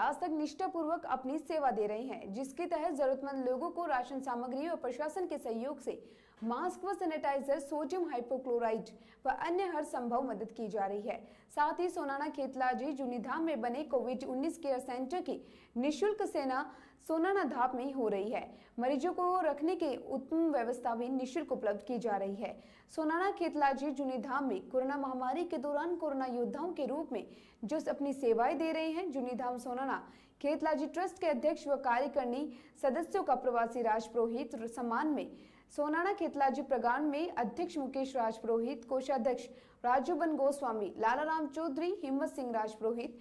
आज तक निष्ठापूर्वक अपनी सेवा दे रहे हैं जिसके तहत जरूरतमंद लोगों को राशन सामग्री और प्रशासन के सहयोग से मास्क व सैनिटाइजर सोडियम हाइपोक्लोराइड व अन्य हर संभव मदद की जा रही है साथ ही सोनाना खेतलाजी जूनी में बने कोविड उन्नीस केयर सेंटर की निःशुल्क सेना सोनाना धाप में हो रही है मरीजों को रखने की उत्तम व्यवस्था भी निःशुल्क उपलब्ध की जा रही है सोनाना खेतलाजी धाम में कोरोना महामारी के दौरान कोरोना योद्धाओं के रूप में जो अपनी सेवाएं दे रहे हैं जूनी धाम सोनाना खेतलाजी ट्रस्ट के अध्यक्ष व कार्यकर्णी सदस्यों का प्रवासी राजपुरोहित सम्मान में सोनाणा खेतलाजी प्रगान में अध्यक्ष मुकेश राज पुरोहित कोषाध्यक्ष राजूबन गोस्वामी लालाराम चौधरी हिम्मत सिंह राज पुरोहित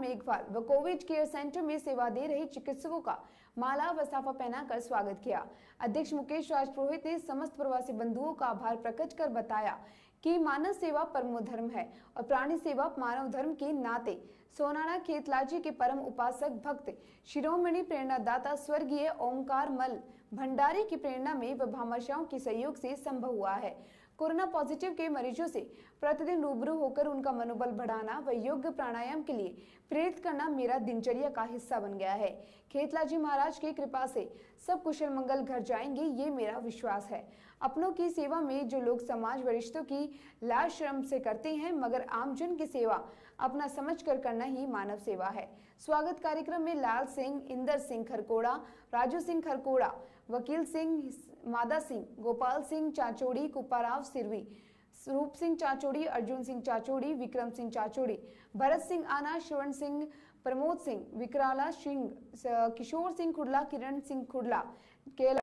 मेघवाल व कोविड केयर सेंटर में सेवा दे रहे चिकित्सकों का माला व साफा पहनाकर स्वागत किया अध्यक्ष मुकेश राजपुरोहित ने समस्त प्रवासी बंधुओं का आभार प्रकट कर बताया कि मानव सेवा परमो धर्म है और प्राणी सेवा मानव धर्म के नाते सोनाना खेतलाजी के परम उपासक भक्त शिरोमणि प्रेरणादाता स्वर्गीय ओंकार मल भंडारी की प्रेरणा में व भामाशाओं के सहयोग से संभव हुआ है कोरोना पॉजिटिव के मरीजों से प्रतिदिन रूबरू होकर उनका मनोबल बढ़ाना व योग्य प्राणायाम के लिए प्रेरित करना मेरा दिनचर्या का हिस्सा बन गया है खेतला जी महाराज की कृपा से सब कुशल मंगल घर जाएंगे ये मेरा विश्वास है अपनों की सेवा में जो लोग समाज वरिष्ठों की लाश श्रम से करते हैं मगर आमजन की सेवा अपना समझ कर करना ही मानव सेवा है स्वागत कार्यक्रम में लाल सिंह इंदर सिंह खरकोड़ा राजू सिंह खरकोड़ा वकील सिंह मादा सिंह गोपाल सिंह चाचोड़ी कुपाराव सिरवी रूप सिंह चाचोड़ी अर्जुन सिंह चाचोड़ी विक्रम सिंह चाचोड़ी भरत सिंह आना श्रवण सिंह प्रमोद सिंह विकराला सिंह किशोर सिंह खुडला किरण सिंह खुडला केल